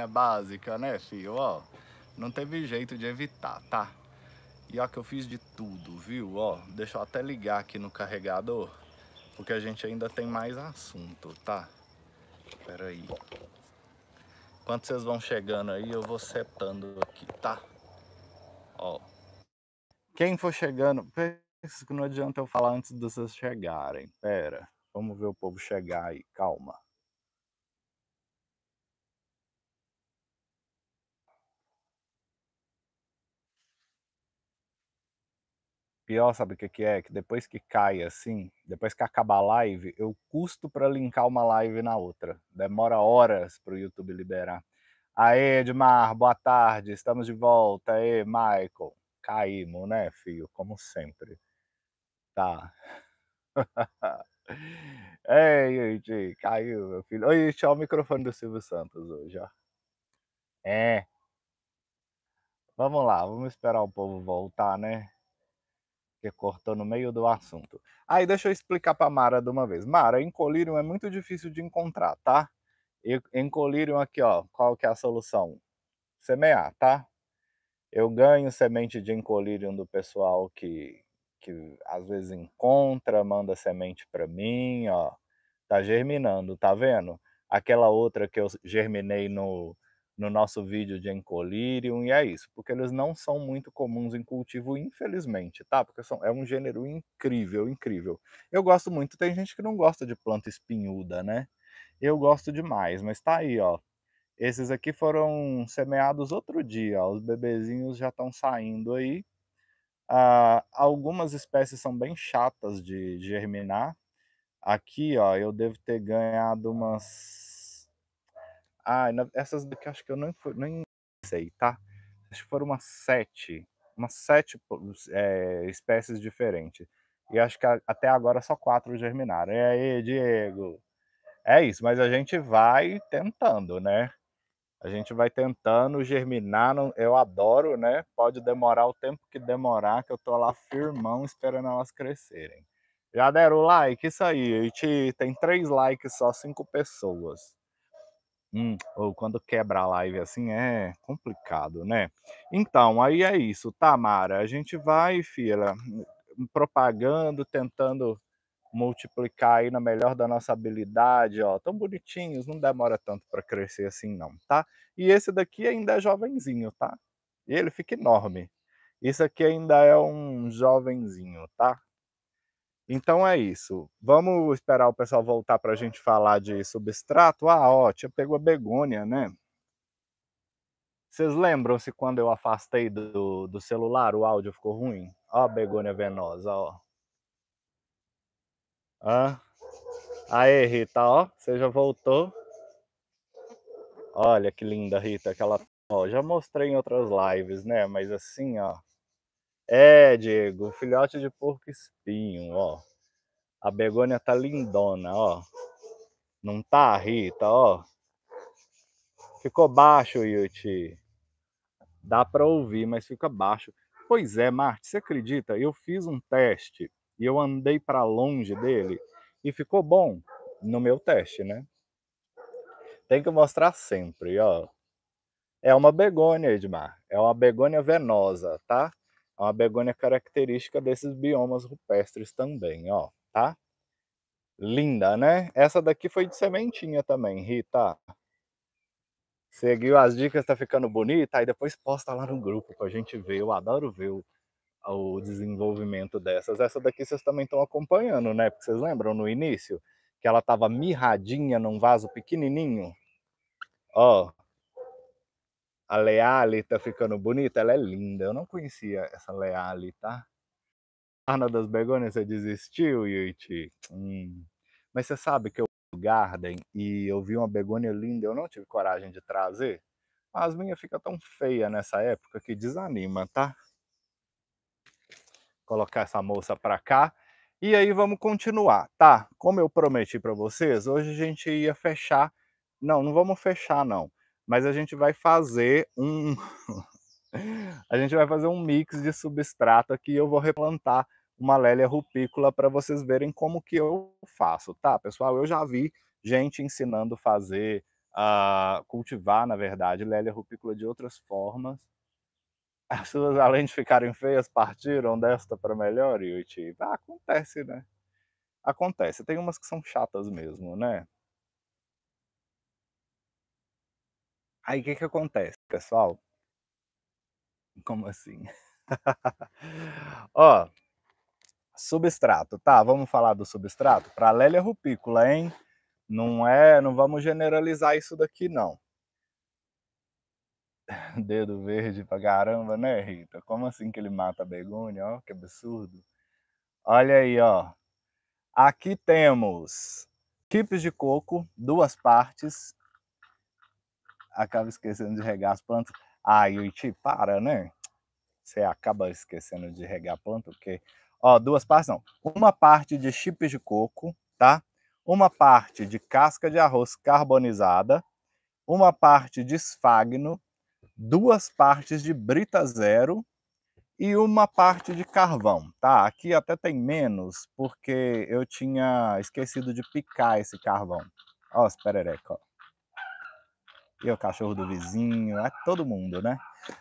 É básica, né, filho? Ó, não teve jeito de evitar, tá? E ó que eu fiz de tudo, viu? Ó, deixa eu até ligar aqui no carregador, porque a gente ainda tem mais assunto, tá? Pera aí. Enquanto vocês vão chegando aí, eu vou setando aqui, tá? Ó. Quem for chegando, pensa que não adianta eu falar antes de vocês chegarem. Pera, vamos ver o povo chegar aí, calma. pior, sabe o que, que é? Que depois que cai assim, depois que acabar a live, eu custo para linkar uma live na outra. Demora horas para o YouTube liberar. Aê, Edmar, boa tarde, estamos de volta. Aê, Michael. Caímos, né, filho? Como sempre. Tá. Ei, gente caiu, meu filho. Oi, Yuji, o microfone do Silvio Santos hoje, ó. É. Vamos lá, vamos esperar o povo voltar, né? que cortou no meio do assunto. Aí deixa eu explicar para Mara de uma vez. Mara, encolírio é muito difícil de encontrar, tá? Encolírio aqui, ó, qual que é a solução? Semear, tá? Eu ganho semente de encolírio do pessoal que, que às vezes encontra, manda semente para mim, ó. Tá germinando, tá vendo? Aquela outra que eu germinei no no nosso vídeo de Encolirium, e é isso, porque eles não são muito comuns em cultivo, infelizmente, tá? Porque são, é um gênero incrível, incrível. Eu gosto muito, tem gente que não gosta de planta espinhuda, né? Eu gosto demais, mas tá aí, ó. Esses aqui foram semeados outro dia, ó, os bebezinhos já estão saindo aí. Ah, algumas espécies são bem chatas de germinar. Aqui, ó, eu devo ter ganhado umas ah, essas daqui acho que eu nem, nem sei, tá? Acho que foram umas sete, umas sete é, espécies diferentes. E acho que até agora só quatro germinaram. E aí, Diego? É isso, mas a gente vai tentando, né? A gente vai tentando germinar, eu adoro, né? Pode demorar o tempo que demorar, que eu tô lá firmão esperando elas crescerem. Já deram like? Isso aí, a gente tem três likes só, cinco pessoas. Hum, ou quando quebra a live assim é complicado, né? Então, aí é isso, Tamara. A gente vai, filha, hum, propagando, tentando multiplicar aí na melhor da nossa habilidade, ó. Tão bonitinhos, não demora tanto para crescer assim, não, tá? E esse daqui ainda é jovenzinho, tá? E ele fica enorme. Isso aqui ainda é um jovenzinho, tá? Então é isso. Vamos esperar o pessoal voltar para a gente falar de substrato. Ah, ó, tinha pego a begônia, né? Vocês lembram-se quando eu afastei do, do celular, o áudio ficou ruim? Ó a begônia venosa, ó. Ah. Aê, Rita, ó, você já voltou. Olha que linda, Rita, aquela. Ó, já mostrei em outras lives, né? Mas assim, ó, é, Diego, filhote de porco espinho, ó. A begônia tá lindona, ó. Não tá, Rita, ó. Ficou baixo, Yuti. Dá para ouvir, mas fica baixo. Pois é, Marte, você acredita? Eu fiz um teste e eu andei para longe dele e ficou bom no meu teste, né? Tem que mostrar sempre, ó. É uma begônia, Edmar. É uma begônia venosa, tá? Uma begônia é característica desses biomas rupestres também, ó, tá? Linda, né? Essa daqui foi de sementinha também, Rita. Seguiu as dicas, tá ficando bonita? Aí depois posta lá no grupo pra gente ver. Eu adoro ver o, o desenvolvimento dessas. Essa daqui vocês também estão acompanhando, né? Porque vocês lembram no início que ela tava mirradinha num vaso pequenininho? Ó, a Leali tá ficando bonita, ela é linda. Eu não conhecia essa Leali, tá? Ana das Begônias, você desistiu, Yuichi? Hum. Mas você sabe que eu Garden e eu vi uma begônia linda, eu não tive coragem de trazer. As minhas ficam tão feia nessa época que desanima, tá? Colocar essa moça pra cá. E aí vamos continuar, tá? Como eu prometi para vocês, hoje a gente ia fechar. Não, não vamos fechar não mas a gente vai fazer um a gente vai fazer um mix de substrato aqui, eu vou replantar uma lélia rupícola para vocês verem como que eu faço, tá, pessoal? Eu já vi gente ensinando fazer, uh, cultivar, na verdade, lélia rupícola de outras formas. As suas, além de ficarem feias, partiram desta para melhor, Yuti? Ah, acontece, né? Acontece. Tem umas que são chatas mesmo, né? Aí o que, que acontece, pessoal? Como assim? Ó, substrato, tá? Vamos falar do substrato? Para Lélia rupícola, hein? Não é, não vamos generalizar isso daqui não. Dedo verde pra caramba, né, Rita? Como assim que ele mata a begônia? Ó, que absurdo. Olha aí, ó. Aqui temos quipes de coco, duas partes, acaba esquecendo de regar as plantas. Ah, Yuichi, para, né? Você acaba esquecendo de regar a planta, porque. Ó, duas partes não. Uma parte de chips de coco, tá? Uma parte de casca de arroz carbonizada, uma parte de esfagno, duas partes de brita zero e uma parte de carvão, tá? Aqui até tem menos, porque eu tinha esquecido de picar esse carvão. Ó, as perereca, ó e o cachorro do vizinho, é todo mundo, né?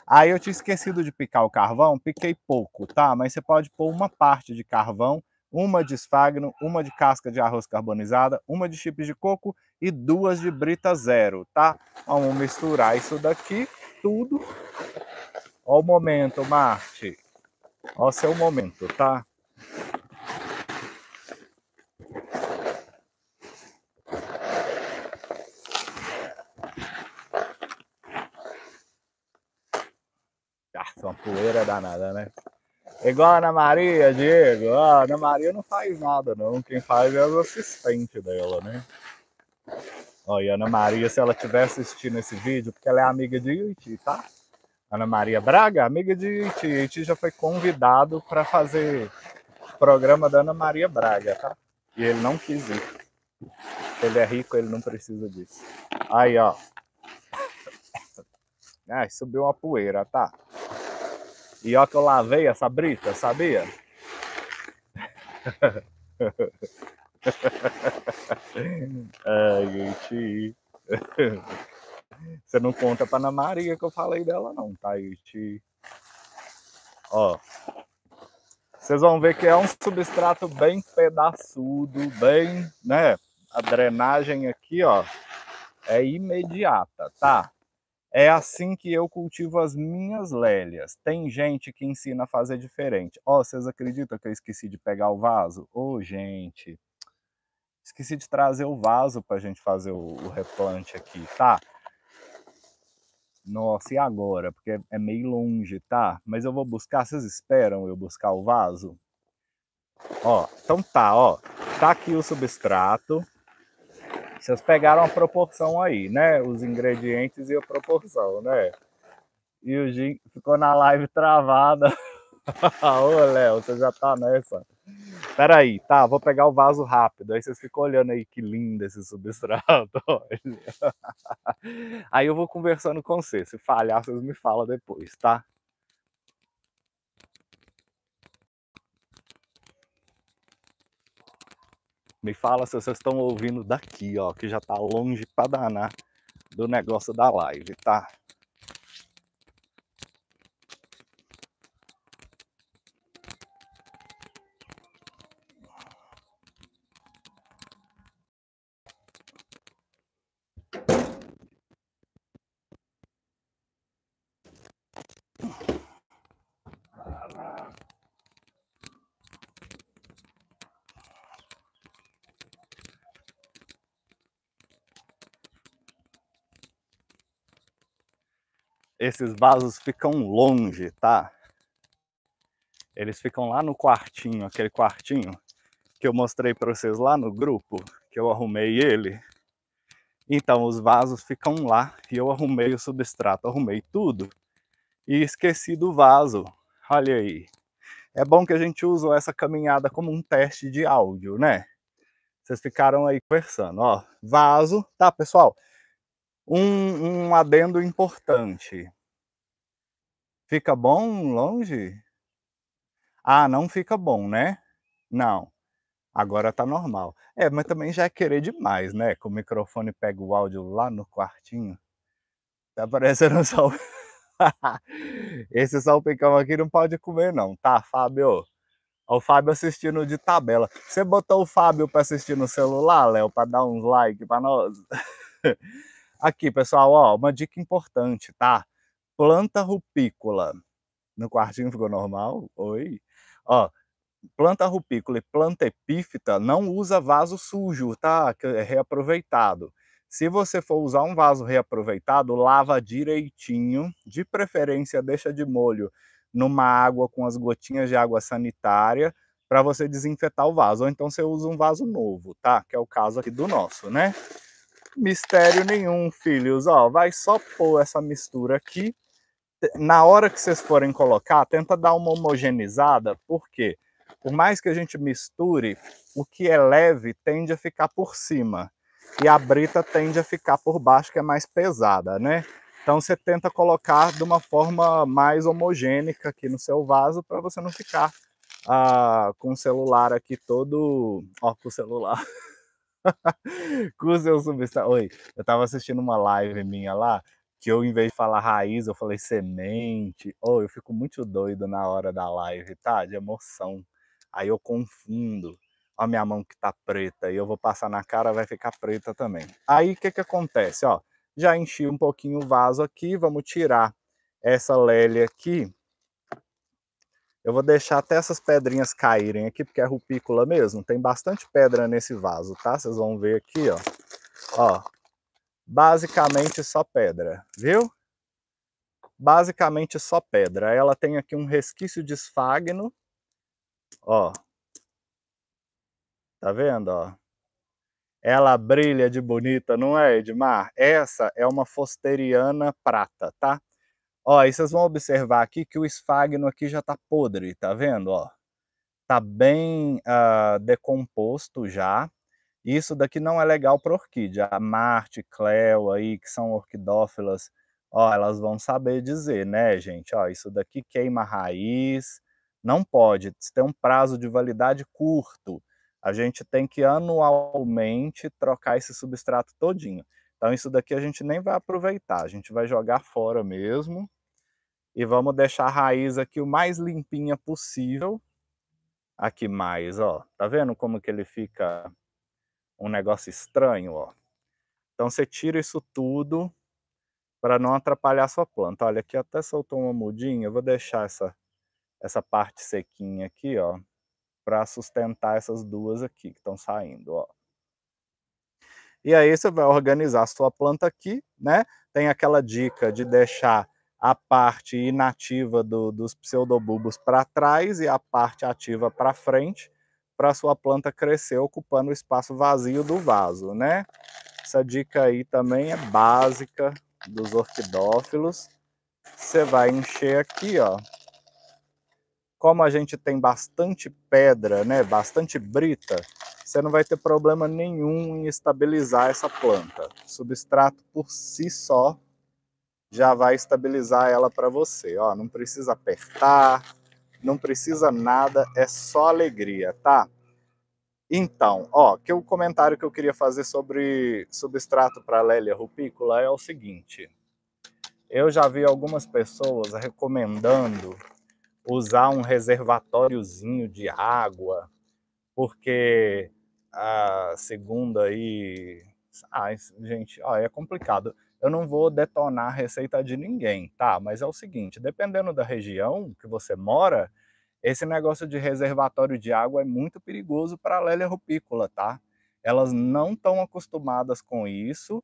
Aí eu tinha esquecido de picar o carvão, piquei pouco, tá? Mas você pode pôr uma parte de carvão, uma de esfagno, uma de casca de arroz carbonizada, uma de chips de coco e duas de brita zero, tá? Vamos misturar isso daqui, tudo. Ó o momento, Marte. Ó o seu momento, tá? uma poeira danada, né? Igual a Ana Maria, Diego. Ah, a Ana Maria não faz nada, não. Quem faz é o assistente dela, né? Olha, e a Ana Maria, se ela estiver assistindo esse vídeo, porque ela é amiga de Iti, tá? Ana Maria Braga, amiga de Iti. Iti já foi convidado para fazer programa da Ana Maria Braga, tá? E ele não quis ir. Ele é rico, ele não precisa disso. Aí, ó. Ai, subiu uma poeira, tá? E ó que eu lavei essa brita, sabia? Ai, gente. Você não conta pra Ana Maria que eu falei dela, não, tá, gente? Ó. Vocês vão ver que é um substrato bem pedaçudo, bem, né? A drenagem aqui, ó, é imediata, tá? É assim que eu cultivo as minhas lélias. Tem gente que ensina a fazer diferente. Ó, oh, vocês acreditam que eu esqueci de pegar o vaso? Ô, oh, gente, esqueci de trazer o vaso para a gente fazer o, o replante aqui, tá? Nossa, e agora? Porque é meio longe, tá? Mas eu vou buscar, vocês esperam eu buscar o vaso? Ó, então tá, ó. Tá aqui o substrato, vocês pegaram a proporção aí, né? Os ingredientes e a proporção, né? E o Gin ficou na live travada. Ô, Léo, você já tá nessa. Peraí, tá, vou pegar o vaso rápido. Aí vocês ficam olhando aí, que lindo esse substrato. aí eu vou conversando com você. Se falhar, vocês me falam depois, tá? Me fala se vocês estão ouvindo daqui, ó, que já tá longe pra danar do negócio da live, tá? esses vasos ficam longe, tá? Eles ficam lá no quartinho, aquele quartinho que eu mostrei para vocês lá no grupo, que eu arrumei ele. Então os vasos ficam lá e eu arrumei o substrato, arrumei tudo e esqueci do vaso. Olha aí. É bom que a gente use essa caminhada como um teste de áudio, né? Vocês ficaram aí conversando, ó. Vaso, tá, pessoal? Um, um adendo importante. Fica bom longe? Ah, não fica bom, né? Não. Agora tá normal. É, mas também já é querer demais, né? com o microfone pega o áudio lá no quartinho. Tá parecendo só. Esse salpicão aqui não pode comer, não, tá, Fábio? O Fábio assistindo de tabela. Você botou o Fábio para assistir no celular, Léo, para dar uns like para nós? aqui, pessoal, ó, uma dica importante, tá? planta rupícola. No quartinho ficou normal? Oi. Ó, planta rupícola e planta epífita não usa vaso sujo, tá? Que é reaproveitado. Se você for usar um vaso reaproveitado, lava direitinho, de preferência deixa de molho numa água com as gotinhas de água sanitária para você desinfetar o vaso. Ou então você usa um vaso novo, tá? Que é o caso aqui do nosso, né? Mistério nenhum, filhos. Ó, vai só pôr essa mistura aqui na hora que vocês forem colocar, tenta dar uma homogeneizada, porque por mais que a gente misture, o que é leve tende a ficar por cima e a brita tende a ficar por baixo, que é mais pesada, né? Então você tenta colocar de uma forma mais homogênica aqui no seu vaso para você não ficar ah, com o celular aqui todo. Ó, com o celular. com o seu Oi, eu estava assistindo uma live minha lá que eu, em vez de falar raiz, eu falei semente. Oh, eu fico muito doido na hora da live, tá? De emoção. Aí eu confundo. Ó, minha mão que tá preta. E eu vou passar na cara, vai ficar preta também. Aí o que, que acontece? Ó, já enchi um pouquinho o vaso aqui. Vamos tirar essa lélia aqui. Eu vou deixar até essas pedrinhas caírem aqui, porque é rupícola mesmo. Tem bastante pedra nesse vaso, tá? Vocês vão ver aqui, ó. Ó, basicamente só pedra, viu? Basicamente só pedra. Ela tem aqui um resquício de esfagno, ó. Tá vendo, ó? Ela brilha de bonita, não é, Edmar? Essa é uma fosteriana prata, tá? Ó, e vocês vão observar aqui que o esfagno aqui já tá podre, tá vendo, ó? Tá bem uh, decomposto já. Isso daqui não é legal para orquídea. A Marte, Cleo aí, que são orquidófilas, ó, elas vão saber dizer, né, gente? Ó, isso daqui queima a raiz, não pode, tem um prazo de validade curto. A gente tem que anualmente trocar esse substrato todinho. Então isso daqui a gente nem vai aproveitar, a gente vai jogar fora mesmo. E vamos deixar a raiz aqui o mais limpinha possível. Aqui mais, ó. Tá vendo como que ele fica um negócio estranho, ó. Então você tira isso tudo para não atrapalhar a sua planta. Olha, aqui até soltou uma mudinha, eu vou deixar essa, essa parte sequinha aqui, ó, para sustentar essas duas aqui que estão saindo, ó. E aí você vai organizar a sua planta aqui, né? Tem aquela dica de deixar a parte inativa do, dos pseudobulbos para trás e a parte ativa para frente para sua planta crescer ocupando o espaço vazio do vaso, né? Essa dica aí também é básica dos orquidófilos. Você vai encher aqui, ó. Como a gente tem bastante pedra, né, bastante brita, você não vai ter problema nenhum em estabilizar essa planta. O substrato por si só já vai estabilizar ela para você, ó, não precisa apertar, não precisa nada, é só alegria, tá? Então, ó, que o comentário que eu queria fazer sobre substrato para Lélia rupícola é o seguinte. Eu já vi algumas pessoas recomendando usar um reservatóriozinho de água, porque a segunda aí, ah gente, ó, é complicado eu não vou detonar a receita de ninguém, tá? Mas é o seguinte, dependendo da região que você mora, esse negócio de reservatório de água é muito perigoso para a Lélia rupícola, tá? Elas não estão acostumadas com isso,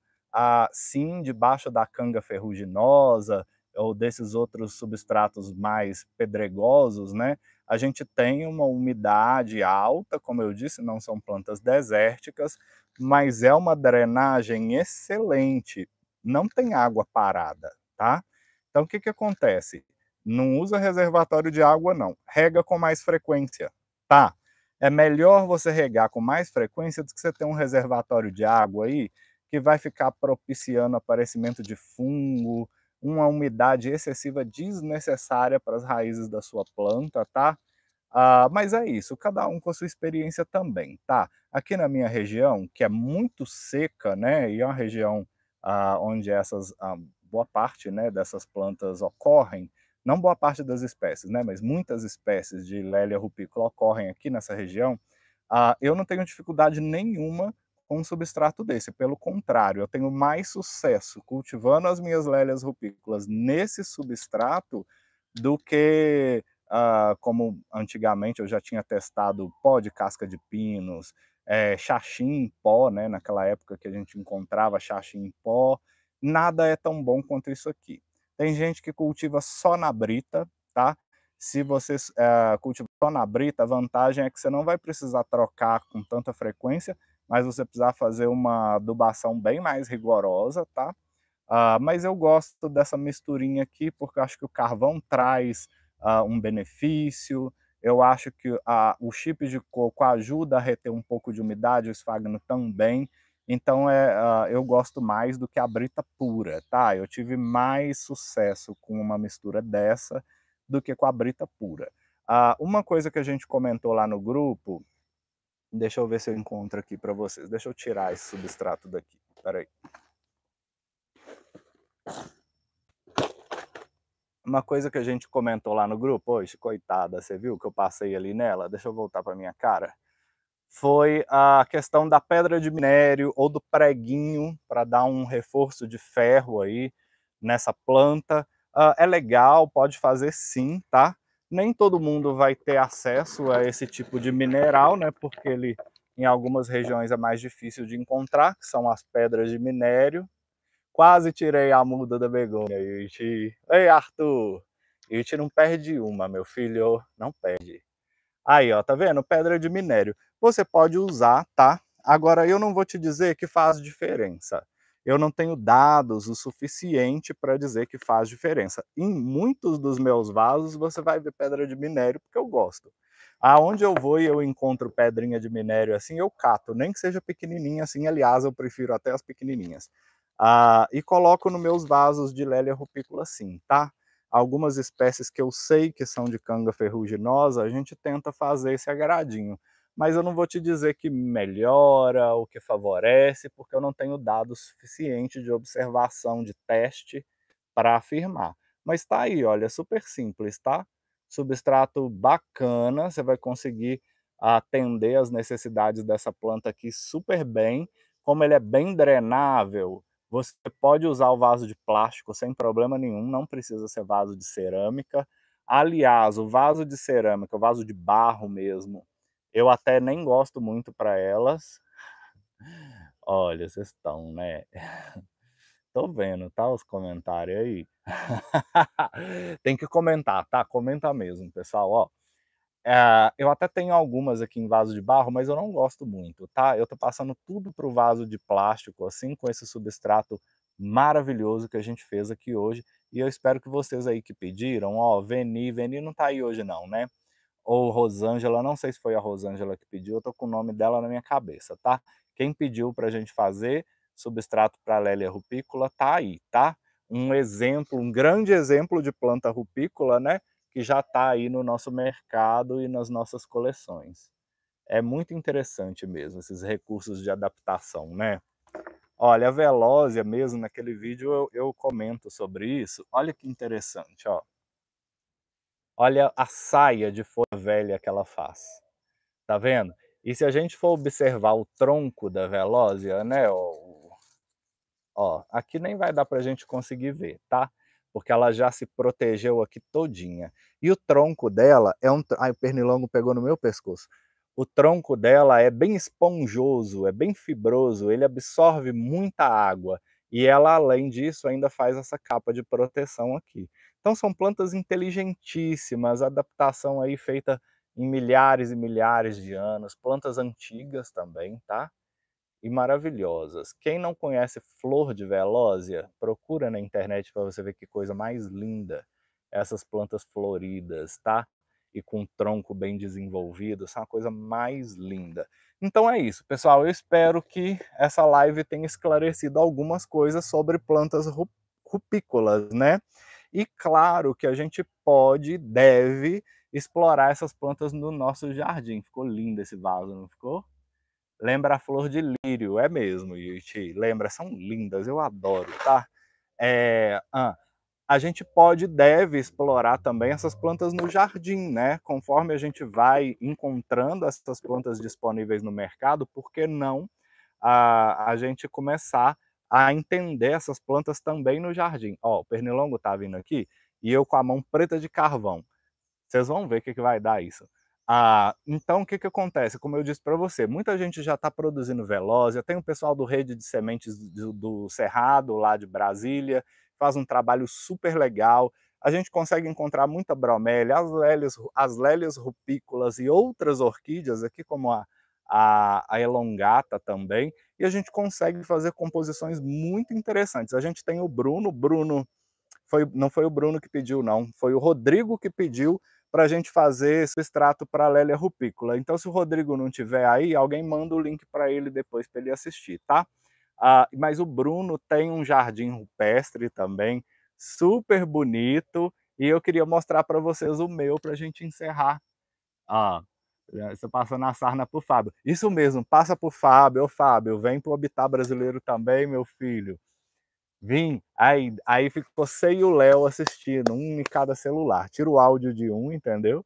Sim, debaixo da canga ferruginosa ou desses outros substratos mais pedregosos, né? A gente tem uma umidade alta, como eu disse, não são plantas desérticas, mas é uma drenagem excelente não tem água parada, tá? Então o que, que acontece? Não usa reservatório de água, não. Rega com mais frequência, tá? É melhor você regar com mais frequência do que você ter um reservatório de água aí que vai ficar propiciando aparecimento de fungo, uma umidade excessiva desnecessária para as raízes da sua planta, tá? Ah, mas é isso, cada um com a sua experiência também, tá? Aqui na minha região, que é muito seca, né, e é uma região ah, onde essas ah, boa parte né, dessas plantas ocorrem, não boa parte das espécies, né, mas muitas espécies de Lélia rupícola ocorrem aqui nessa região, ah, eu não tenho dificuldade nenhuma com um substrato desse. Pelo contrário, eu tenho mais sucesso cultivando as minhas lélias rupícolas nesse substrato do que, ah, como antigamente eu já tinha testado pó de casca de pinos, é, em pó, né? Naquela época que a gente encontrava chaxim em pó, nada é tão bom quanto isso aqui. Tem gente que cultiva só na brita, tá? Se você é, eh, cultivar só na brita, a vantagem é que você não vai precisar trocar com tanta frequência, mas você precisar fazer uma adubação bem mais rigorosa, tá? Uh, mas eu gosto dessa misturinha aqui porque eu acho que o carvão traz uh, um benefício, eu acho que a, o chip de coco ajuda a reter um pouco de umidade, o esfagno também. Então é, uh, eu gosto mais do que a brita pura, tá? Eu tive mais sucesso com uma mistura dessa do que com a brita pura. Uh, uma coisa que a gente comentou lá no grupo, deixa eu ver se eu encontro aqui para vocês. Deixa eu tirar esse substrato daqui. Peraí. aí. Uma coisa que a gente comentou lá no grupo hoje, coitada, você viu que eu passei ali nela? Deixa eu voltar para minha cara. Foi a questão da pedra de minério ou do preguinho para dar um reforço de ferro aí nessa planta. Uh, é legal, pode fazer sim, tá? Nem todo mundo vai ter acesso a esse tipo de mineral, né? Porque ele em algumas regiões é mais difícil de encontrar, que são as pedras de minério, Quase tirei a muda da begônia, Yuti. Ei, Arthur! Yuti não perde uma, meu filho. Não perde. Aí, ó, tá vendo? Pedra de minério. Você pode usar, tá? Agora, eu não vou te dizer que faz diferença. Eu não tenho dados o suficiente para dizer que faz diferença. Em muitos dos meus vasos, você vai ver pedra de minério, porque eu gosto. Aonde eu vou e eu encontro pedrinha de minério assim, eu cato, nem que seja pequenininha assim. Aliás, eu prefiro até as pequenininhas. Ah, e coloco nos meus vasos de Lélia rupícola sim, tá? Algumas espécies que eu sei que são de canga ferruginosa, a gente tenta fazer esse agradinho. Mas eu não vou te dizer que melhora ou que favorece, porque eu não tenho dados suficientes de observação, de teste, para afirmar. Mas tá aí, olha, super simples, tá? Substrato bacana, você vai conseguir atender as necessidades dessa planta aqui super bem. Como ele é bem drenável, você pode usar o vaso de plástico sem problema nenhum, não precisa ser vaso de cerâmica. Aliás, o vaso de cerâmica, o vaso de barro mesmo, eu até nem gosto muito para elas. Olha, vocês estão, né? Tô vendo, tá? Os comentários aí. Tem que comentar, tá? Comenta mesmo, pessoal, ó. É, eu até tenho algumas aqui em vaso de barro, mas eu não gosto muito, tá? Eu tô passando tudo pro vaso de plástico, assim, com esse substrato maravilhoso que a gente fez aqui hoje. E eu espero que vocês aí que pediram, ó, Veni, Veni não tá aí hoje não, né? Ou Rosângela, não sei se foi a Rosângela que pediu, eu tô com o nome dela na minha cabeça, tá? Quem pediu pra gente fazer substrato para Lélia rupícola tá aí, tá? Um exemplo, um grande exemplo de planta rupícola, né? que já está aí no nosso mercado e nas nossas coleções. É muito interessante mesmo esses recursos de adaptação, né? Olha, a Velózia mesmo, naquele vídeo eu, eu comento sobre isso. Olha que interessante, ó. Olha a saia de folha velha que ela faz. Tá vendo? E se a gente for observar o tronco da Velózia, né? Ó, ó aqui nem vai dar para a gente conseguir ver, tá? porque ela já se protegeu aqui todinha. E o tronco dela é um. Ai, o pernilongo pegou no meu pescoço. O tronco dela é bem esponjoso, é bem fibroso, ele absorve muita água. E ela, além disso, ainda faz essa capa de proteção aqui. Então são plantas inteligentíssimas, adaptação aí feita em milhares e milhares de anos, plantas antigas também, tá? e maravilhosas. Quem não conhece flor de velósia, procura na internet para você ver que coisa mais linda. Essas plantas floridas, tá? E com um tronco bem desenvolvido, são é a coisa mais linda. Então é isso, pessoal. Eu espero que essa live tenha esclarecido algumas coisas sobre plantas rupícolas, né? E claro que a gente pode, deve explorar essas plantas no nosso jardim. Ficou lindo esse vaso, não ficou? lembra a flor de lírio, é mesmo, Yuichi, lembra, são lindas, eu adoro, tá? É, ah, a gente pode e deve explorar também essas plantas no jardim, né? Conforme a gente vai encontrando essas plantas disponíveis no mercado, por que não a, a gente começar a entender essas plantas também no jardim? Ó, o pernilongo tá vindo aqui e eu com a mão preta de carvão. Vocês vão ver o que, que vai dar isso. Ah, então, o que, que acontece? Como eu disse para você, muita gente já está produzindo veloz. Eu tenho o pessoal do Rede de Sementes do, do Cerrado, lá de Brasília, faz um trabalho super legal. A gente consegue encontrar muita bromélia, as lélias, as lélias rupícolas e outras orquídeas, aqui como a, a, a elongata também, e a gente consegue fazer composições muito interessantes. A gente tem o Bruno, Bruno foi, não foi o Bruno que pediu, não, foi o Rodrigo que pediu para a gente fazer esse extrato para a Lélia Rupícola. Então, se o Rodrigo não tiver aí, alguém manda o link para ele depois para ele assistir, tá? Ah, mas o Bruno tem um jardim rupestre também, super bonito, e eu queria mostrar para vocês o meu para a gente encerrar. Ah, você passa na sarna para o Fábio. Isso mesmo, passa para o Fábio. Ô, Fábio, vem para o Habitat Brasileiro também, meu filho. Vim, aí, aí ficou você e o Léo assistindo, um em cada celular. Tira o áudio de um, entendeu?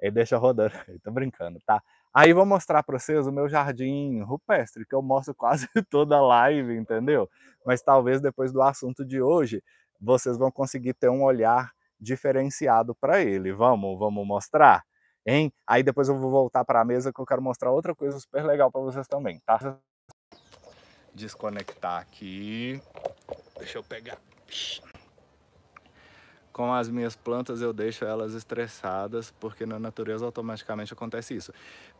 E deixa rodando. Eu tô brincando, tá? Aí vou mostrar para vocês o meu jardim rupestre, que eu mostro quase toda live, entendeu? Mas talvez depois do assunto de hoje, vocês vão conseguir ter um olhar diferenciado para ele. Vamos, vamos mostrar? Hein? Aí depois eu vou voltar para a mesa que eu quero mostrar outra coisa super legal para vocês também, tá? Desconectar aqui. Deixa eu pegar. Com as minhas plantas eu deixo elas estressadas, porque na natureza automaticamente acontece isso.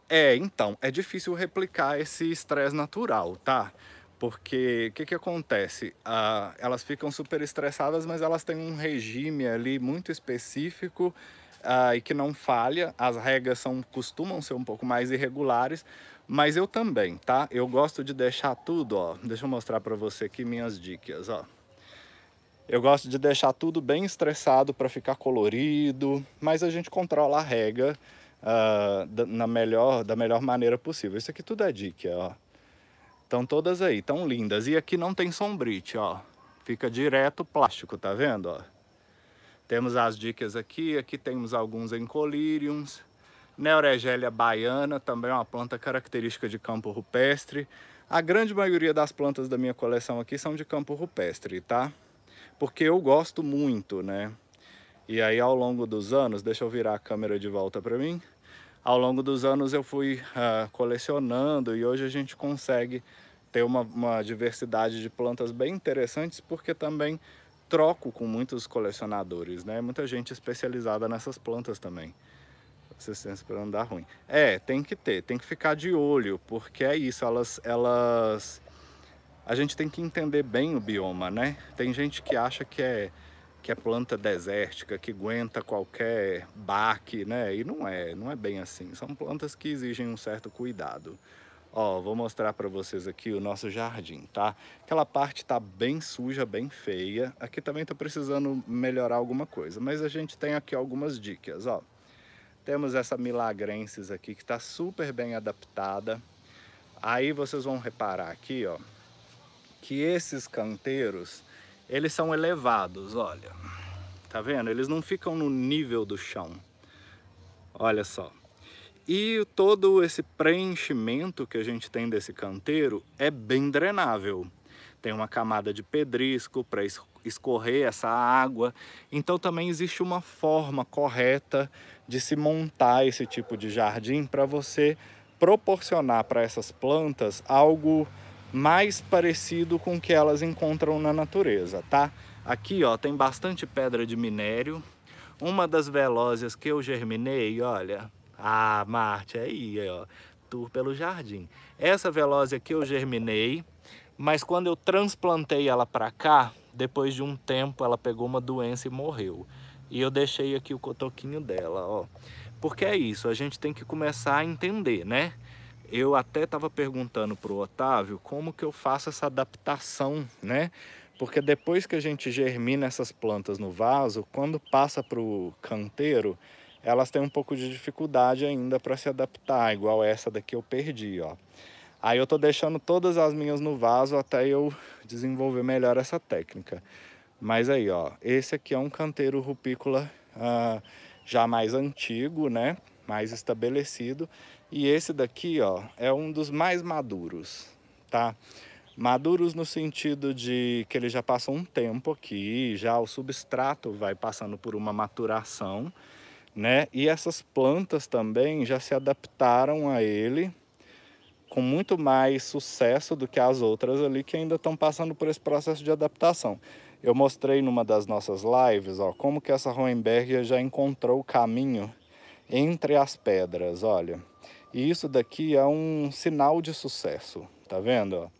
É, então, é difícil replicar esse estresse natural, tá? Porque o que, que acontece? Ah, elas ficam super estressadas, mas elas têm um regime ali muito específico ah, e que não falha. As regras são, costumam ser um pouco mais irregulares, mas eu também, tá? Eu gosto de deixar tudo, ó. Deixa eu mostrar para você aqui minhas dicas, ó. Eu gosto de deixar tudo bem estressado para ficar colorido, mas a gente controla a rega uh, ah, da, na melhor, da melhor maneira possível. Isso aqui tudo é dica, ó. Estão todas aí, tão lindas. E aqui não tem sombrite, ó. Fica direto plástico, tá vendo, ó? Temos as dicas aqui, aqui temos alguns encolíriums. Neoregélia baiana, também uma planta característica de campo rupestre. A grande maioria das plantas da minha coleção aqui são de campo rupestre, tá? Porque eu gosto muito, né? E aí ao longo dos anos, deixa eu virar a câmera de volta para mim. Ao longo dos anos eu fui uh, colecionando e hoje a gente consegue ter uma, uma diversidade de plantas bem interessantes porque também troco com muitos colecionadores, né? Muita gente especializada nessas plantas também assistência para andar dar ruim. É, tem que ter, tem que ficar de olho, porque é isso, elas, elas... A gente tem que entender bem o bioma, né? Tem gente que acha que é, que é planta desértica, que aguenta qualquer baque, né? E não é, não é bem assim. São plantas que exigem um certo cuidado. Ó, vou mostrar para vocês aqui o nosso jardim, tá? Aquela parte tá bem suja, bem feia. Aqui também tô precisando melhorar alguma coisa, mas a gente tem aqui algumas dicas, ó. Temos essa milagrenses aqui que está super bem adaptada. Aí vocês vão reparar aqui, ó, que esses canteiros, eles são elevados, olha. Tá vendo? Eles não ficam no nível do chão. Olha só. E todo esse preenchimento que a gente tem desse canteiro é bem drenável. Tem uma camada de pedrisco para escorrer essa água. Então também existe uma forma correta de se montar esse tipo de jardim para você proporcionar para essas plantas algo mais parecido com o que elas encontram na natureza, tá? Aqui, ó, tem bastante pedra de minério. Uma das velózias que eu germinei, olha, ah, Marte, é aí, ó, tour pelo jardim. Essa velózia que eu germinei, mas quando eu transplantei ela para cá, depois de um tempo, ela pegou uma doença e morreu. E eu deixei aqui o cotoquinho dela, ó. Porque é isso, a gente tem que começar a entender, né? Eu até estava perguntando para o Otávio como que eu faço essa adaptação, né? Porque depois que a gente germina essas plantas no vaso, quando passa para o canteiro, elas têm um pouco de dificuldade ainda para se adaptar, igual essa daqui eu perdi, ó. Aí eu tô deixando todas as minhas no vaso até eu desenvolver melhor essa técnica. Mas aí, ó, esse aqui é um canteiro rupícola ah, já mais antigo, né? Mais estabelecido. E esse daqui, ó, é um dos mais maduros, tá? Maduros no sentido de que ele já passou um tempo aqui, já o substrato vai passando por uma maturação, né? E essas plantas também já se adaptaram a ele, com muito mais sucesso do que as outras ali que ainda estão passando por esse processo de adaptação. Eu mostrei numa das nossas lives, ó, como que essa Hohenbergia já encontrou o caminho entre as pedras, olha. E isso daqui é um sinal de sucesso, tá vendo?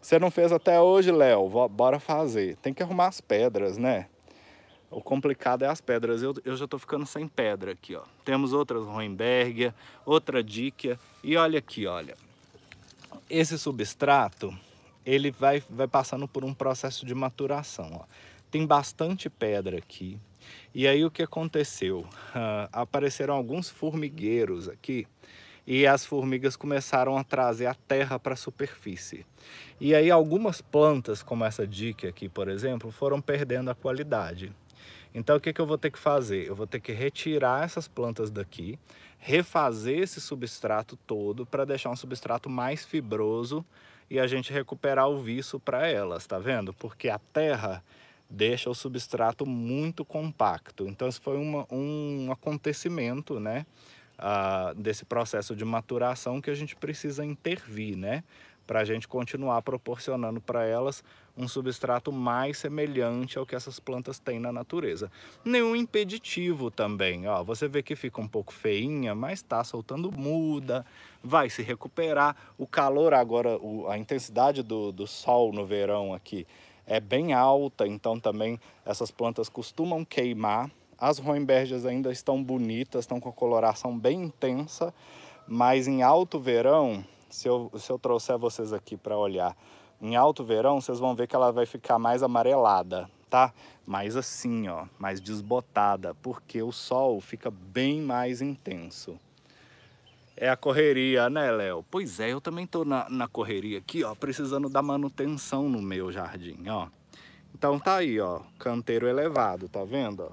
Você não fez até hoje, Léo, bora fazer. Tem que arrumar as pedras, né? O complicado é as pedras. Eu, eu já estou ficando sem pedra aqui, ó. Temos outras Hohenbergia, outra dica. E olha aqui, olha esse substrato ele vai, vai passando por um processo de maturação. Ó. Tem bastante pedra aqui. E aí o que aconteceu? Uh, apareceram alguns formigueiros aqui e as formigas começaram a trazer a terra para a superfície. E aí algumas plantas, como essa dica aqui, por exemplo, foram perdendo a qualidade. Então o que, que eu vou ter que fazer? Eu vou ter que retirar essas plantas daqui, refazer esse substrato todo para deixar um substrato mais fibroso e a gente recuperar o viço para elas, tá vendo? Porque a terra deixa o substrato muito compacto. Então, isso foi uma, um acontecimento, né? Ah, desse processo de maturação que a gente precisa intervir, né? para a gente continuar proporcionando para elas um substrato mais semelhante ao que essas plantas têm na natureza. Nenhum impeditivo também, ó, você vê que fica um pouco feinha, mas está soltando muda, vai se recuperar. O calor agora, o, a intensidade do, do sol no verão aqui é bem alta, então também essas plantas costumam queimar. As Roembergias ainda estão bonitas, estão com a coloração bem intensa, mas em alto verão se eu, se eu trouxer vocês aqui para olhar em alto verão, vocês vão ver que ela vai ficar mais amarelada, tá? Mais assim, ó, mais desbotada, porque o sol fica bem mais intenso. É a correria, né, Léo? Pois é, eu também tô na, na correria aqui, ó, precisando da manutenção no meu jardim, ó. Então tá aí, ó, canteiro elevado, tá vendo? Ó,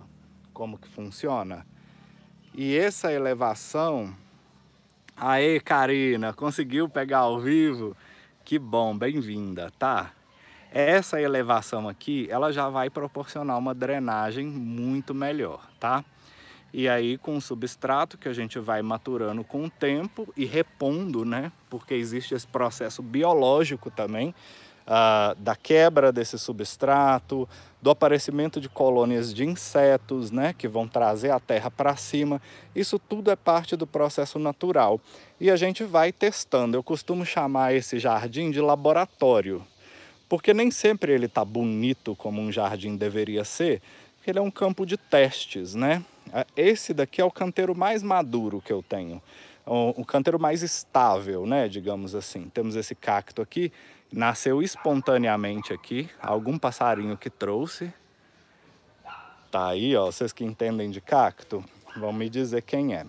como que funciona? E essa elevação Aê, Karina, conseguiu pegar ao vivo? Que bom, bem-vinda, tá? Essa elevação aqui, ela já vai proporcionar uma drenagem muito melhor, tá? E aí com o substrato que a gente vai maturando com o tempo e repondo, né? Porque existe esse processo biológico também ah, da quebra desse substrato, do aparecimento de colônias de insetos, né, que vão trazer a terra para cima. Isso tudo é parte do processo natural. E a gente vai testando. Eu costumo chamar esse jardim de laboratório, porque nem sempre ele está bonito como um jardim deveria ser. Ele é um campo de testes, né? Ah, esse daqui é o canteiro mais maduro que eu tenho, o canteiro mais estável, né? Digamos assim. Temos esse cacto aqui Nasceu espontaneamente aqui, algum passarinho que trouxe. Tá aí, ó, vocês que entendem de cacto, vão me dizer quem é.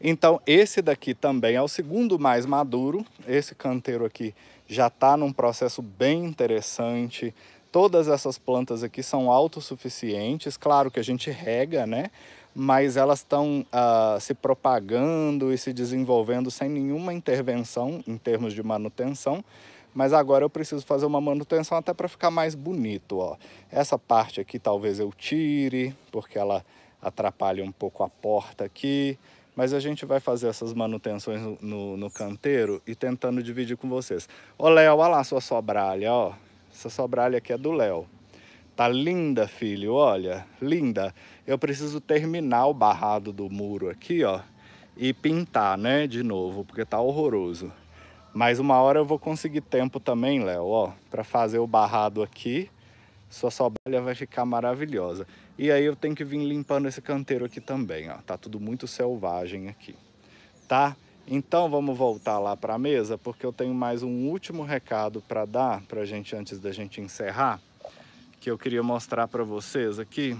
Então, esse daqui também é o segundo mais maduro. Esse canteiro aqui já está num processo bem interessante. Todas essas plantas aqui são autossuficientes. Claro que a gente rega, né? mas elas estão uh, ah, se propagando e se desenvolvendo sem nenhuma intervenção em termos de manutenção. Mas agora eu preciso fazer uma manutenção até para ficar mais bonito. Ó. Essa parte aqui talvez eu tire, porque ela atrapalha um pouco a porta aqui. Mas a gente vai fazer essas manutenções no, no, no canteiro e tentando dividir com vocês. Ô, Léo, olha lá a sua sobralha, ó. Essa sobralha aqui é do Léo. Tá linda, filho, olha, linda eu preciso terminar o barrado do muro aqui, ó, e pintar, né, de novo, porque tá horroroso. Mas uma hora eu vou conseguir tempo também, Léo, ó, para fazer o barrado aqui. Sua sobrinha vai ficar maravilhosa. E aí eu tenho que vir limpando esse canteiro aqui também, ó. Tá tudo muito selvagem aqui, tá? Então vamos voltar lá para a mesa, porque eu tenho mais um último recado para dar para gente antes da gente encerrar, que eu queria mostrar para vocês aqui.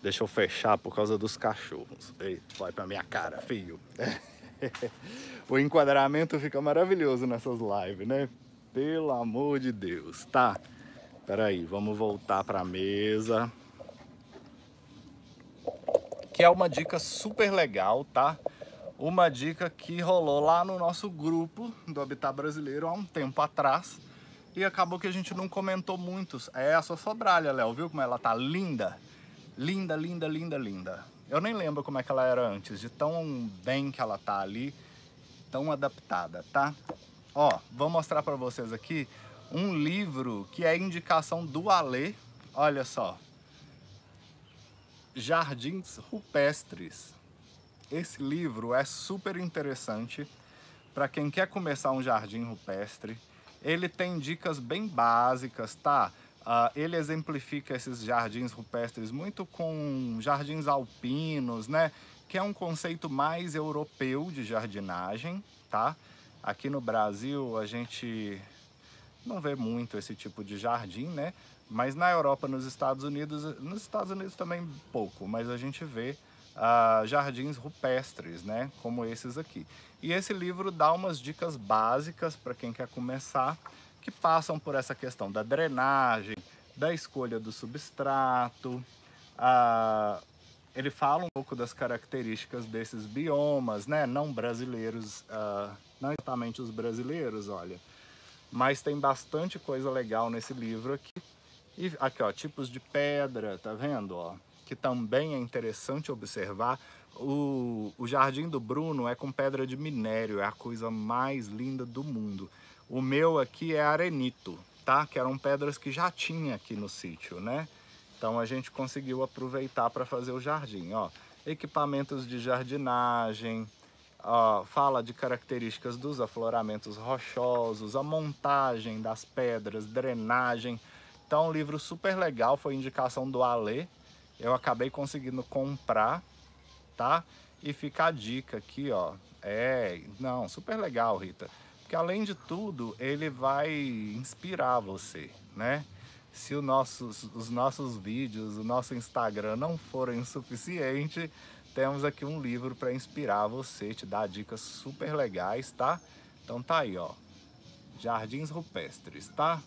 Deixa eu fechar por causa dos cachorros. Ei, vai pra minha cara, filho. o enquadramento fica maravilhoso nessas lives, né? Pelo amor de Deus, tá? Peraí, vamos voltar pra mesa. Que é uma dica super legal, tá? Uma dica que rolou lá no nosso grupo do Habitat Brasileiro há um tempo atrás. E acabou que a gente não comentou muitos. É a sua sobralha, Léo, viu como ela tá linda? linda, linda, linda, linda. Eu nem lembro como é que ela era antes, de tão bem que ela tá ali, tão adaptada, tá? Ó, vou mostrar para vocês aqui um livro que é indicação do Alê, olha só. Jardins Rupestres. Esse livro é super interessante para quem quer começar um jardim rupestre. Ele tem dicas bem básicas, tá? Uh, ele exemplifica esses jardins rupestres muito com jardins alpinos, né? Que é um conceito mais europeu de jardinagem, tá? Aqui no Brasil a gente não vê muito esse tipo de jardim, né? Mas na Europa, nos Estados Unidos, nos Estados Unidos também pouco, mas a gente vê uh, jardins rupestres, né? Como esses aqui. E esse livro dá umas dicas básicas para quem quer começar que passam por essa questão da drenagem, da escolha do substrato. Ele fala um pouco das características desses biomas, né? Não brasileiros, ah, não exatamente os brasileiros, olha. Mas tem bastante coisa legal nesse livro aqui. E aqui, ó, tipos de pedra, tá vendo, ó? Que também é interessante observar. O, o jardim do Bruno é com pedra de minério, é a coisa mais linda do mundo. O meu aqui é arenito, tá? Que eram pedras que já tinha aqui no sítio, né? Então a gente conseguiu aproveitar para fazer o jardim, ó. Equipamentos de jardinagem, ó, fala de características dos afloramentos rochosos, a montagem das pedras, drenagem. Então um livro super legal, foi indicação do Alê. Eu acabei conseguindo comprar, tá? E fica a dica aqui, ó. É, não, super legal, Rita que além de tudo ele vai inspirar você, né? Se os nossos, os nossos vídeos, o nosso Instagram não forem suficiente, temos aqui um livro para inspirar você, te dar dicas super legais, tá? Então tá aí, ó. Jardins Rupestres, tá?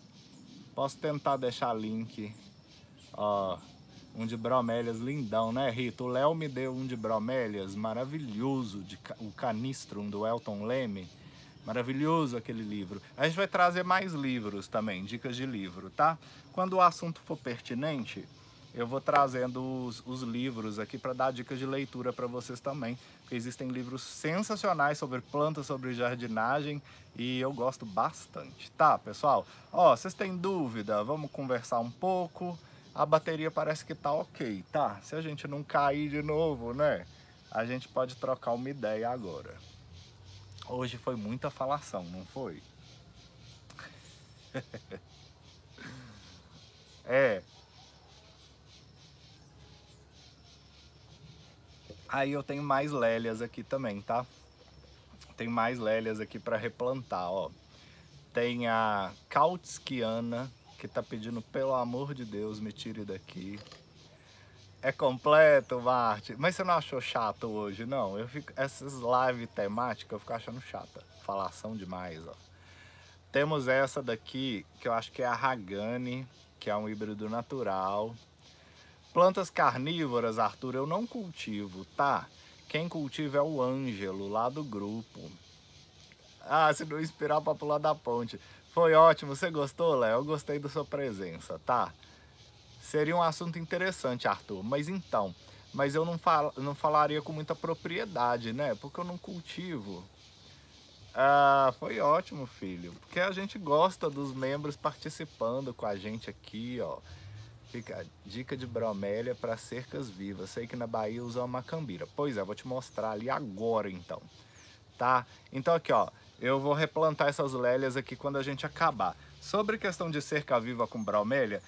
Posso tentar deixar link, ó, um de bromélias lindão, né, Rito? O Léo me deu um de bromélias maravilhoso, de, o Canistrum do Elton Leme Maravilhoso aquele livro. A gente vai trazer mais livros também, dicas de livro, tá? Quando o assunto for pertinente, eu vou trazendo os, os livros aqui para dar dicas de leitura para vocês também. Porque existem livros sensacionais sobre plantas, sobre jardinagem e eu gosto bastante. Tá, pessoal? Ó, vocês têm dúvida? Vamos conversar um pouco. A bateria parece que tá ok, tá? Se a gente não cair de novo, né? A gente pode trocar uma ideia agora. Hoje foi muita falação, não foi? é. Aí eu tenho mais lélias aqui também, tá? Tem mais lélias aqui para replantar, ó. Tem a Kautskiana, que tá pedindo, pelo amor de Deus, me tire daqui. É completo, Marte. Mas você não achou chato hoje, não? Eu fico, essas lives temáticas eu fico achando chata. Falação demais, ó. Temos essa daqui, que eu acho que é a Hagane, que é um híbrido natural. Plantas carnívoras, Arthur, eu não cultivo, tá? Quem cultiva é o Ângelo, lá do grupo. Ah, se não inspirar pra pular da ponte. Foi ótimo, você gostou, Léo? Eu gostei da sua presença, tá? Seria um assunto interessante, Arthur. Mas então, mas eu não, fal, não falaria com muita propriedade, né? Porque eu não cultivo. Ah, foi ótimo, filho. Porque a gente gosta dos membros participando com a gente aqui, ó. Fica dica de bromélia para cercas vivas. Sei que na Bahia usa uma cambira. Pois é, vou te mostrar ali agora então. Tá? Então aqui, ó, eu vou replantar essas lélias aqui quando a gente acabar. Sobre questão de cerca viva com bromélia,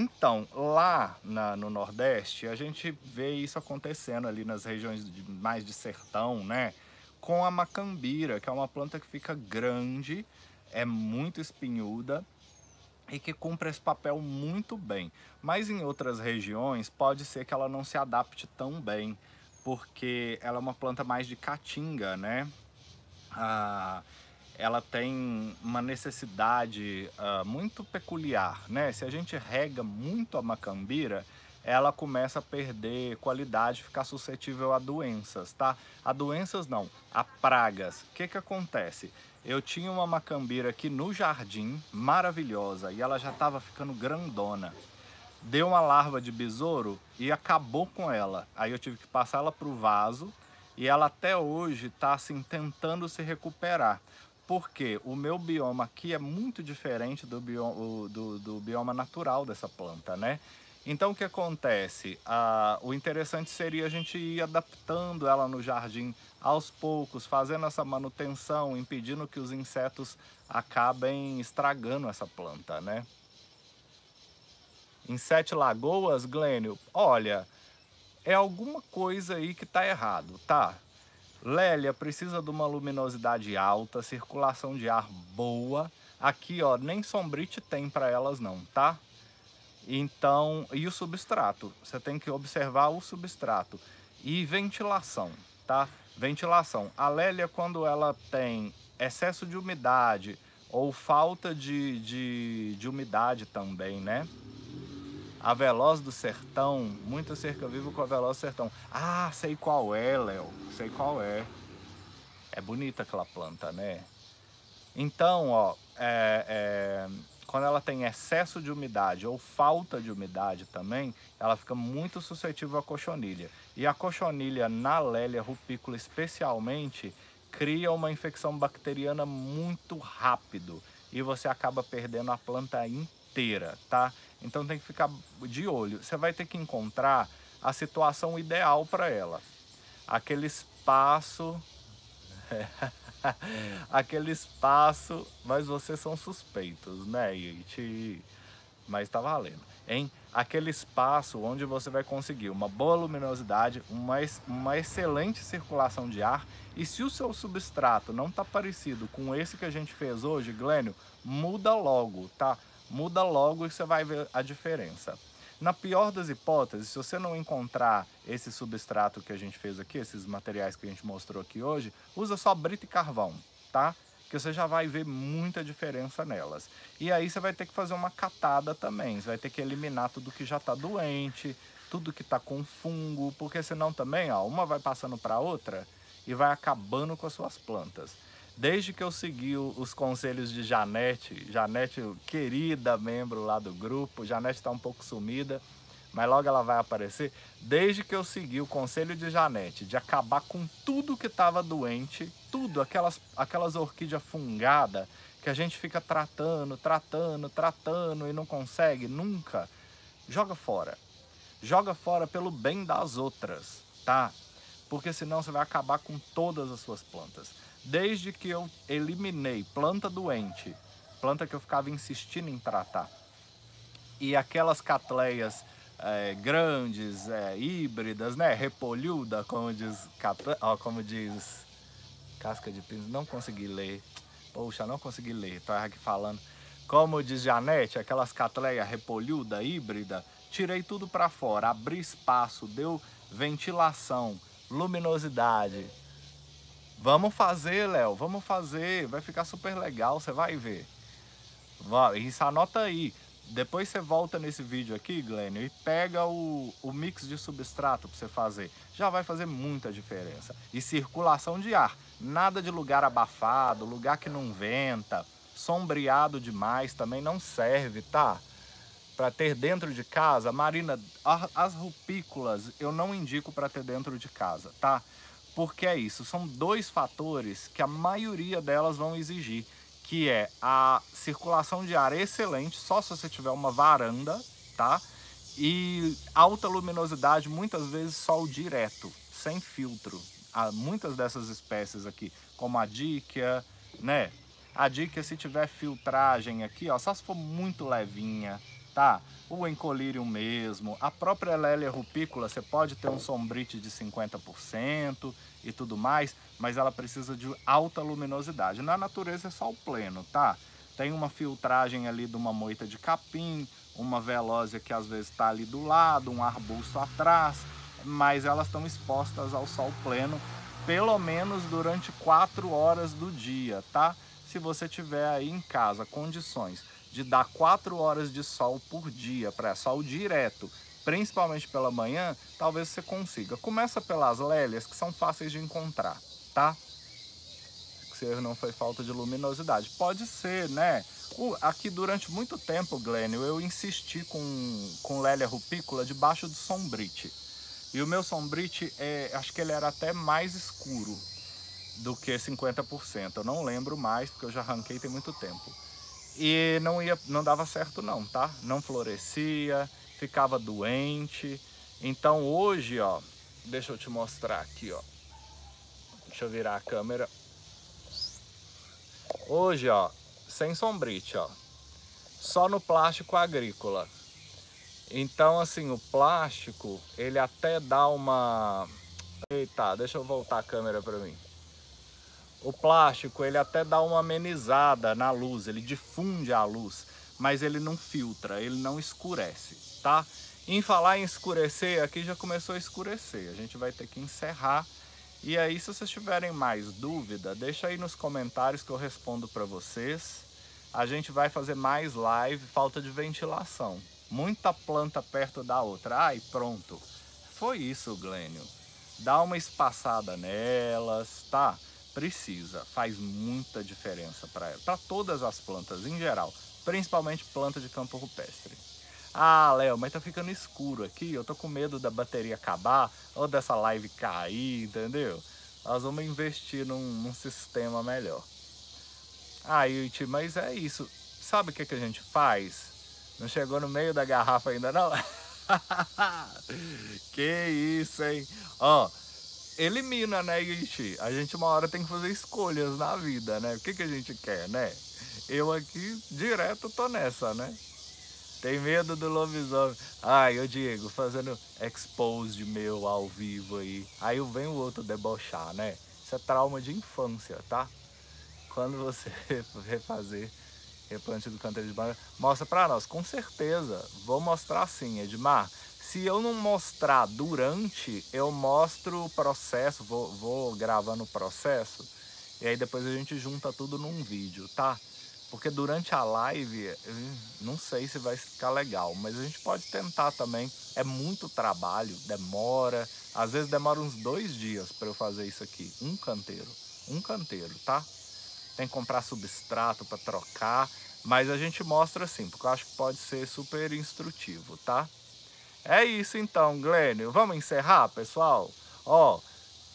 então, lá na, no Nordeste, a gente vê isso acontecendo ali nas regiões de, mais de sertão, né? Com a macambira, que é uma planta que fica grande, é muito espinhuda e que cumpre esse papel muito bem. Mas em outras regiões, pode ser que ela não se adapte tão bem, porque ela é uma planta mais de caatinga, né? Ah, ela tem uma necessidade uh, muito peculiar, né? Se a gente rega muito a macambira, ela começa a perder qualidade, ficar suscetível a doenças, tá? A doenças não, a pragas. O que que acontece? Eu tinha uma macambira aqui no jardim, maravilhosa, e ela já estava ficando grandona. Deu uma larva de besouro e acabou com ela. Aí eu tive que passar ela para o vaso e ela até hoje está assim tentando se recuperar porque o meu bioma aqui é muito diferente do bioma, do, do bioma natural dessa planta, né? Então o que acontece? Ah, o interessante seria a gente ir adaptando ela no jardim aos poucos, fazendo essa manutenção, impedindo que os insetos acabem estragando essa planta, né? Em Sete Lagoas, Glênio, olha, é alguma coisa aí que tá errado, tá? Lélia precisa de uma luminosidade alta, circulação de ar boa. Aqui, ó, nem sombrite tem para elas não, tá? Então, e o substrato? Você tem que observar o substrato. E ventilação, tá? Ventilação. A Lélia, quando ela tem excesso de umidade ou falta de, de, de umidade também, né? A Veloz do Sertão, muita cerca viva com a Veloz do Sertão. Ah, sei qual é, Léo, sei qual é. É bonita aquela planta, né? Então, ó, é, é, quando ela tem excesso de umidade ou falta de umidade também, ela fica muito suscetível à cochonilha. E a cochonilha na Lélia rupícola especialmente cria uma infecção bacteriana muito rápido e você acaba perdendo a planta inteira, tá? Então tem que ficar de olho. Você vai ter que encontrar a situação ideal para ela. Aquele espaço. Aquele espaço, mas vocês são suspeitos, né, gente? Mas tá valendo, hein? Aquele espaço onde você vai conseguir uma boa luminosidade, uma, uma excelente circulação de ar. E se o seu substrato não tá parecido com esse que a gente fez hoje, Glênio, muda logo, tá? Muda logo e você vai ver a diferença. Na pior das hipóteses, se você não encontrar esse substrato que a gente fez aqui, esses materiais que a gente mostrou aqui hoje, usa só brita e carvão, tá? Que você já vai ver muita diferença nelas. E aí você vai ter que fazer uma catada também, você vai ter que eliminar tudo que já está doente, tudo que está com fungo, porque senão também, ó, uma vai passando para outra e vai acabando com as suas plantas. Desde que eu segui os conselhos de Janete, Janete, querida membro lá do grupo, Janete está um pouco sumida, mas logo ela vai aparecer. Desde que eu segui o conselho de Janete de acabar com tudo que estava doente, tudo, aquelas, aquelas orquídeas fungadas que a gente fica tratando, tratando, tratando e não consegue nunca, joga fora. Joga fora pelo bem das outras, tá? Porque senão você vai acabar com todas as suas plantas. Desde que eu eliminei planta doente, planta que eu ficava insistindo em tratar, e aquelas catleias é, grandes, é, híbridas, né? Repolhuda, como diz, Ó, como diz Casca de Pino, não consegui ler. Poxa, não consegui ler, tô aqui falando. Como diz Janete, aquelas catleia repolhuda, híbrida, tirei tudo para fora, abri espaço, deu ventilação, luminosidade. Vamos fazer, Léo, vamos fazer, vai ficar super legal, você vai ver. Isso anota aí. Depois você volta nesse vídeo aqui, Glênio, e pega o, o mix de substrato para você fazer. Já vai fazer muita diferença. E circulação de ar. Nada de lugar abafado, lugar que não venta, sombreado demais também não serve, tá? Para ter dentro de casa, Marina, as rupícolas eu não indico para ter dentro de casa, tá? Porque é isso, são dois fatores que a maioria delas vão exigir, que é a circulação de ar excelente, só se você tiver uma varanda, tá? E alta luminosidade, muitas vezes sol direto, sem filtro. Há muitas dessas espécies aqui, como a díquia, né? A dica se tiver filtragem aqui, ó, só se for muito levinha, Tá? o encolírio mesmo, a própria Lélia rupícola, você pode ter um sombrite de 50% e tudo mais, mas ela precisa de alta luminosidade. Na natureza é só o pleno, tá? Tem uma filtragem ali de uma moita de capim, uma velósia que às vezes está ali do lado, um arbusto atrás, mas elas estão expostas ao sol pleno pelo menos durante 4 horas do dia, tá? Se você tiver aí em casa condições de dar quatro horas de sol por dia, para sol direto, principalmente pela manhã, talvez você consiga. Começa pelas lélias, que são fáceis de encontrar, tá? Se não foi falta de luminosidade. Pode ser, né? Aqui durante muito tempo, Glênio, eu insisti com, com Lélia rupícola debaixo do sombrite. E o meu sombrite, é, acho que ele era até mais escuro do que 50%. Eu não lembro mais, porque eu já arranquei tem muito tempo e não ia não dava certo não, tá? Não florescia, ficava doente. Então hoje, ó, deixa eu te mostrar aqui, ó. Deixa eu virar a câmera. Hoje, ó, sem sombrite, ó. Só no plástico agrícola. Então, assim, o plástico, ele até dá uma... Eita, deixa eu voltar a câmera para mim. O plástico, ele até dá uma amenizada na luz, ele difunde a luz, mas ele não filtra, ele não escurece, tá? Em falar em escurecer, aqui já começou a escurecer, a gente vai ter que encerrar. E aí, se vocês tiverem mais dúvida, deixa aí nos comentários que eu respondo para vocês. A gente vai fazer mais live, falta de ventilação. Muita planta perto da outra. Ai, pronto. Foi isso, Glênio. Dá uma espaçada nelas, tá? Precisa, faz muita diferença para ela, para todas as plantas em geral, principalmente planta de campo rupestre. Ah, Léo, mas tá ficando escuro aqui, eu tô com medo da bateria acabar ou dessa live cair, entendeu? Nós vamos investir num, num sistema melhor. Aí, ah, Yuti, mas é isso. Sabe o que, que a gente faz? Não chegou no meio da garrafa ainda, não? que isso, hein? Ó, oh, elimina, né, gente A gente uma hora tem que fazer escolhas na vida, né? O que, que a gente quer, né? Eu aqui direto tô nessa, né? Tem medo do lobisomem. Ai, eu digo, fazendo expose meu ao vivo aí. Aí vem o outro debochar, né? Isso é trauma de infância, tá? Quando você refazer replante do canteiro de banana, mostra pra nós, com certeza. Vou mostrar sim, Edmar. Se eu não mostrar durante, eu mostro o processo, vou, vou gravando o processo, e aí depois a gente junta tudo num vídeo, tá? Porque durante a live, eh, não sei se vai ficar legal, mas a gente pode tentar também. É muito trabalho, demora, às vezes demora uns dois dias para eu fazer isso aqui. Um canteiro, um canteiro, tá? Tem que comprar substrato para trocar, mas a gente mostra assim, porque eu acho que pode ser super instrutivo, tá? É isso então, Glênio. Vamos encerrar, pessoal? Ó,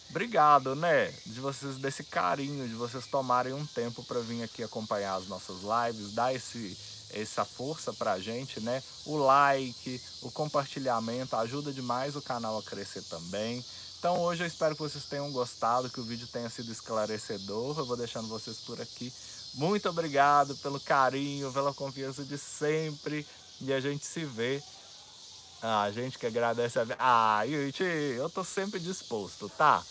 obrigado, né? De vocês, desse carinho, de vocês tomarem um tempo para vir aqui acompanhar as nossas lives, dar esse, essa força pra gente, né? O like, o compartilhamento ajuda demais o canal a crescer também. Então hoje eu espero que vocês tenham gostado, que o vídeo tenha sido esclarecedor. Eu vou deixando vocês por aqui. Muito obrigado pelo carinho, pela confiança de sempre. E a gente se vê ah, a gente que agradece a... Ah, Yuichi, eu tô sempre disposto, tá?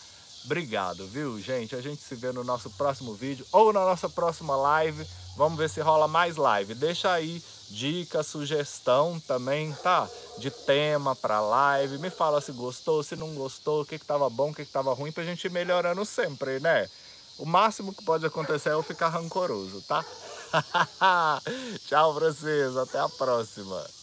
Obrigado, viu, gente? A gente se vê no nosso próximo vídeo ou na nossa próxima live. Vamos ver se rola mais live. Deixa aí dica, sugestão também, tá? De tema pra live. Me fala se gostou, se não gostou, o que que tava bom, o que que tava ruim, pra gente ir melhorando sempre, né? O máximo que pode acontecer é eu ficar rancoroso, tá? Tchau pra vocês, até a próxima.